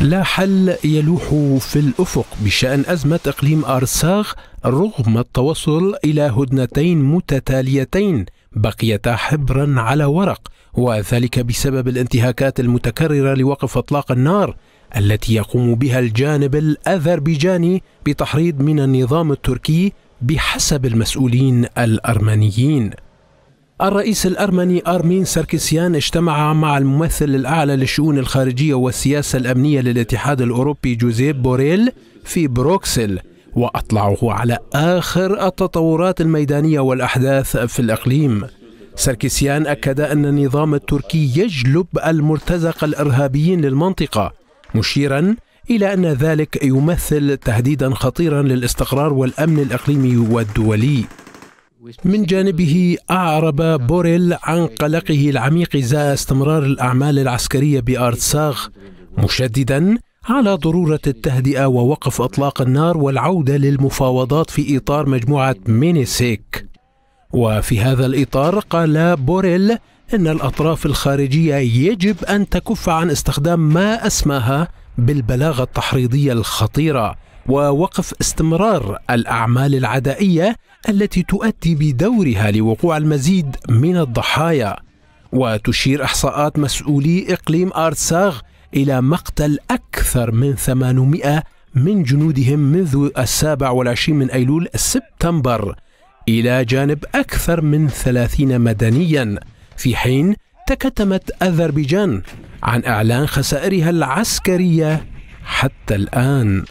لا حل يلوح في الافق بشان ازمه اقليم ارساغ رغم التوصل الى هدنتين متتاليتين بقيتا حبرا على ورق وذلك بسبب الانتهاكات المتكرره لوقف اطلاق النار التي يقوم بها الجانب الاذربيجاني بتحريض من النظام التركي بحسب المسؤولين الارمنيين الرئيس الأرمني أرمين ساركسيان اجتمع مع الممثل الأعلى للشؤون الخارجية والسياسة الأمنية للاتحاد الأوروبي جوزيب بوريل في بروكسل وأطلعه على آخر التطورات الميدانية والأحداث في الإقليم ساركسيان أكد أن النظام التركي يجلب المرتزق الإرهابيين للمنطقة مشيرا إلى أن ذلك يمثل تهديدا خطيرا للاستقرار والأمن الإقليمي والدولي من جانبه أعرب بوريل عن قلقه العميق إزاء استمرار الأعمال العسكرية بأرتساغ مشددا على ضرورة التهدئة ووقف إطلاق النار والعودة للمفاوضات في إطار مجموعة مينيسيك وفي هذا الإطار قال بوريل إن الأطراف الخارجية يجب أن تكف عن استخدام ما أسماها بالبلاغة التحريضية الخطيرة ووقف استمرار الاعمال العدائيه التي تؤدي بدورها لوقوع المزيد من الضحايا وتشير احصاءات مسؤولي اقليم ارتساغ الى مقتل اكثر من 800 من جنودهم منذ السابع والعشرين من ايلول سبتمبر الى جانب اكثر من 30 مدنيا في حين تكتمت اذربيجان عن اعلان خسائرها العسكريه حتى الان